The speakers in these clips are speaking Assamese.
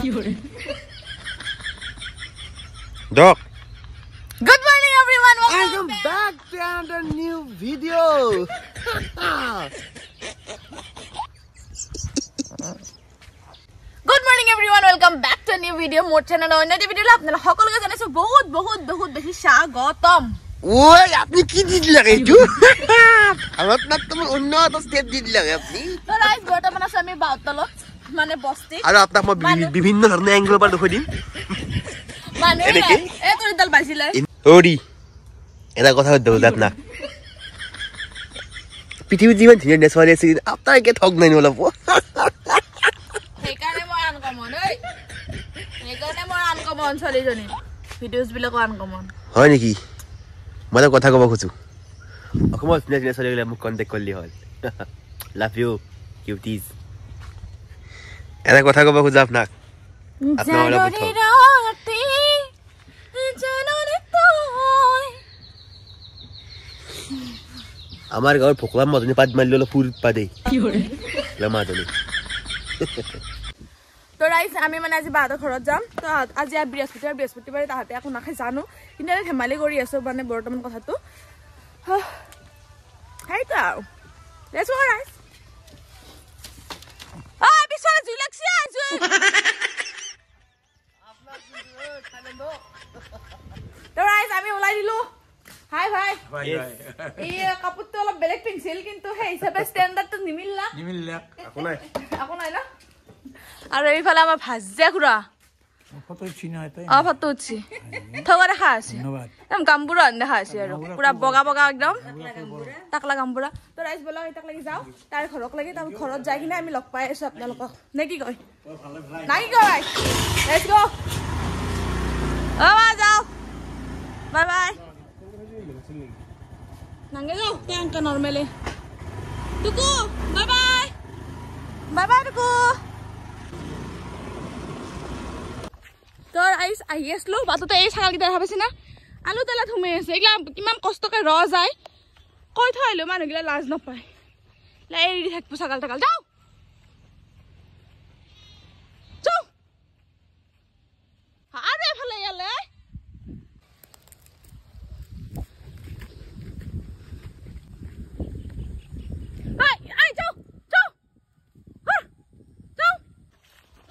কি হল ডক good morning everyone welcome back to a new video good morning everyone welcome back to new video মোর চ্যানেল অনলাইন ভিডিওতে আপনারা সকলকে জানাইছো বহুত বহুত বহুত বেশি স্বাগত ওহ আপনি কি দিক লাগাইছো অনন্ত না তুমি অন্যটাস দিক লাগাই আপনি আর আইস গটা মানে আমি বাল তোল মানে বস্তি আৰু আপোনাক মই বিভিন্ন ধৰণে এংগলৰ পৰা দেখুৱাই দিম মানে এ তোৰ দল বাজিলে ওৰি এটা কথা সুধিব বুজাত না পৃথিৱীত যিমান ধুনীয়া নেচোৱালি আছে আপোনাৰ একে ঠগ নাই অলপ সেইকাৰণে মই আনকমন ঐ হয় নেকি মই তোক কথা ক'ব খোজো অসমৰ ধুনীয়া ধুনীয়া ছোৱালীবিলাক মোক কণ্টেক্ট কৰিলে হ'ল লাভ ইউ ইউটিজ এটা কথা কব খোজা আপনাক আমাৰ গাঁৱৰ ভকুৱা মাজনী পাত মাৰিলে অলপ ফুৰ পা দেই মাজনী আমি মানে আজি বাহঁতৰ ঘৰত যাম তো আজি বৃহস্পতিবাৰ বৃহস্পতিবাৰে তাহাঁতে একো নাখায় জানো কিন্তু আমি ধেমালি কৰি আছো মানে বৰ্তমান কথাটো সেইটো আৰু Ich schau zu, ich schau zu. Terus, kami mulai dulu. Hai, hai. Iya, kaput tu lah belak pensil, kintu hei, sebab standar tu ni mila. Ni mila. Aku naik. Aku naik lah. Arabi falah mah bahasa kura. ফটোচি থগৰে খাই আছে একদম গামবুঢ়া হেনে খাই আছে আৰু পুৰা বগা বগা একদম তাকলা গামবুঢ়া তই ৰাইজ বলাও তাক লাগি যাওঁ তাৰ ঘৰক লাগি তাৰ ঘৰত যাই কিনে আমি লগ পাই আছো আপোনালোকক নে কি কয় নাই কি কয় যাওঁ বাই বাই নাঙে যাওঁ কেনেকৈ নৰ্মেলি টুকু বাই বাই বাই বাই টুকু তোৰ আইচ আহি আছিলোঁ বাটোতে এই ছাগালকেইটা ভাবিছিনে আলু তেলা ধুমে আছে এইগিলা কিমান কষ্টকে ৰ যায় কৈ থৈ আহিলো মানুহগিলা লাজ নাপায় এৰি দি থাকিব ছাগাল তাগাল যাওঁ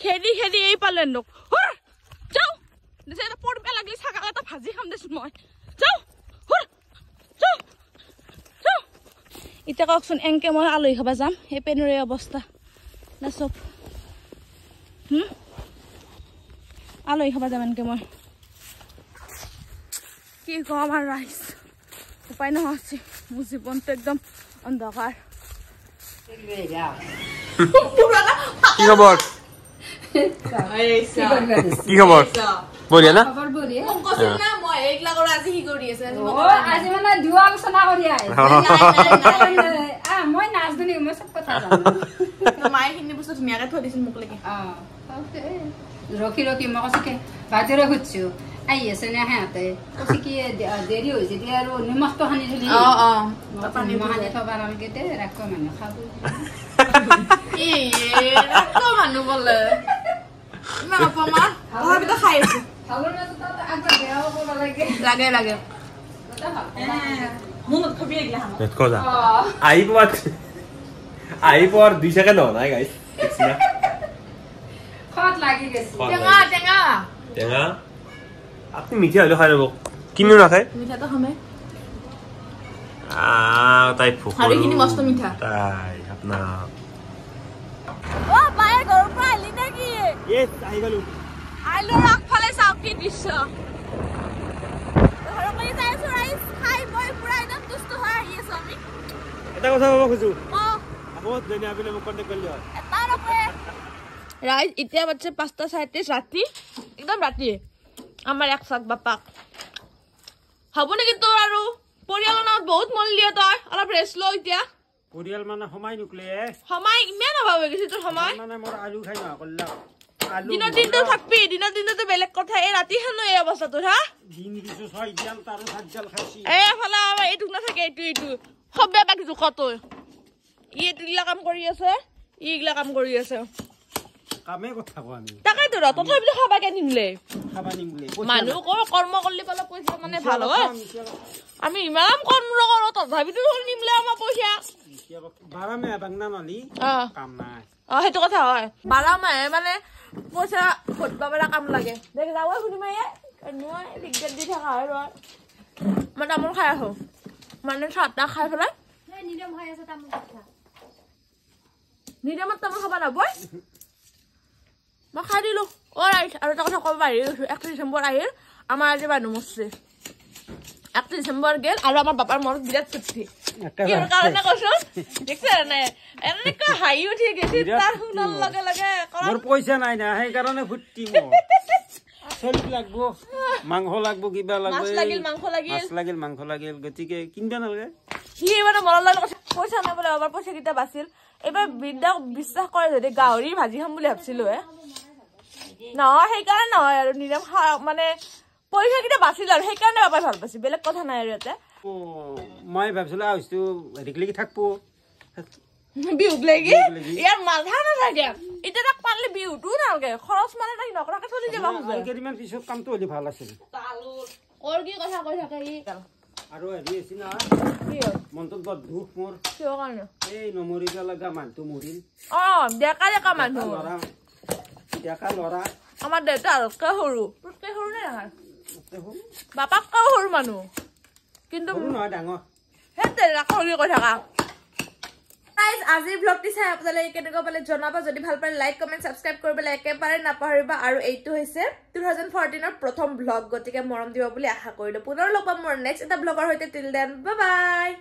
খেদি খেদি এই পালেন লোক হ লাগলি চাকা এটা ভাজি খাম দেচোন মই যাওঁ এতিয়া কওকচোন মই আলহী খাবা যাম এই পেনৰে অৱস্থা না চব আলহী খাবা যাম এনকে মই কি কম আৰু ৰাইজ উপায় নহয় মোৰ জীৱনটো একদম অন্ধকাৰ কি খবৰ কি খবৰ বঢ়িয়া না মই নাজানো মই চব কথা ৰখি ৰখি মই কৈছো কি বাজি ৰখিছো আহি আছে নে সিহঁতে কৈছে কি দেৰি হৈছে এতিয়া আৰু নিমখটো সানি দিলি অ অ পানী মহানি থবা নালাগে দে ৰাখো মানে খাব এই ৰাখো মানুহ বোলে মই কমাৰ ভাবিতো খাই আছো আপনি মিঠা হলে খাই ৰব কিনো নাখায় মিঠাটো খামে আপোনাৰ আইলৰ আগফালে চাওঁ কি দৃশ্য ৰাইজ এতিয়া মাত্ৰ পাঁচটা চাৰে ত্ৰিছ ৰাতি একদম ৰাতি আমাৰ এক চাক বাপাক হ'ব নেকি তোৰ আৰু পৰিয়ালৰ লগত বহুত মন দিয়ে তই অলপ ৰেষ্ট লওঁ এতিয়া পৰিয়াল মানে সময় নুকলে সময় ইমান অভাৱ হৈ গৈছে তোৰ সময় মানে মোৰ আলু খাই নহ'লে দিনৰ দিনটো থাকবি দিনৰ দিনটো বেলেগ কথা এই ৰাতি হেনো এই অৱস্থাটো হা এই ফালে এইটোক নাথাকে এইটো এইটো সবে বাকী জোখতো ই এইটো কাম কৰি আছে ই ইগিলা কাম কৰি আছে কামে কথা কোৱা নাই তাকে তো তোকে বিধ খাবা কেনি নিলে খাবা নিলে মানুহ ক কৰ্ম কৰলি বলে পইছা মানে ভাল হয় আমি ইমান কৰ্ম কৰো তো ভাবিতো নিমলে আমা পইছা বাৰা মে বাগনা নলি কাম নাই অ হেতু কথা হয় বাৰা মে মানে পইছা ফটবা বলা কাম লাগে দেখ যাওয়া শুনি মাইয়ে কানুয়ে বিজ্ঞান দি থাকা আৰু মানে আমার খাই আহ মানে সাতটা খাই ফেলায় নিজে খাই আছে তামোল খাই নিজে আমার তামোল খাবা না বই মই খাই দিলো অ' আহিছে আৰু এটা কথা ক'ব পাৰিছোঁ এক ডিচেম্বৰ আহিল আমাৰ আজি মানুহ মৰছে এক ডিচেম্বৰ গেল আৰু আমাৰ বাবাৰ মনত বিৰাট ছুটি পইচা কিটা বাচিল এইবাৰ বিদ্যাক বিশ্বাস কৰে যদি গাহৰি ভাজি খাম বুলি ভাবছিলো হে সেইকাৰণে নহয় আৰু নিৰাম মানে পৰীক্ষা কেইটা বাচিল আৰু সেইকাৰণে বাবাই ভাল পাইছে বেলেগ কথা নাই আৰু ইয়াতে মই ভাবিছিলো লাগি থাকিব বিহুত লাগি ইয়াৰ মাধা নাথাকে এতিয়া তাক পালে বিহুটো নালাগে খৰচ মানে তাক নকৰাকে চলি যাব খোজে কেইদিনমান পিছত কামটো হ'লে ভাল আছিল কৰ কি কথা কৈ থাকে ই আৰু হেৰি আছিল নহয় মনটোত বৰ দুখ মোৰ কিয় কাৰণে এই নমৰিব লগা মানুহটো মৰিল অ ডেকা ডেকা মানুহ আমার দেতা আলকে হরু তুকে হরু জনাবা যদি ভাল পারে লাইক কমেন্ট সাবস্ক্রাইব করবে লাইক পারে না এইটো হইছে 2014 এর প্রথম ব্লগ গতিকে মরম দিব বলি আশা কইলো পুনর লগ পাম নেক্সট এটা ব্লগার দেন বাই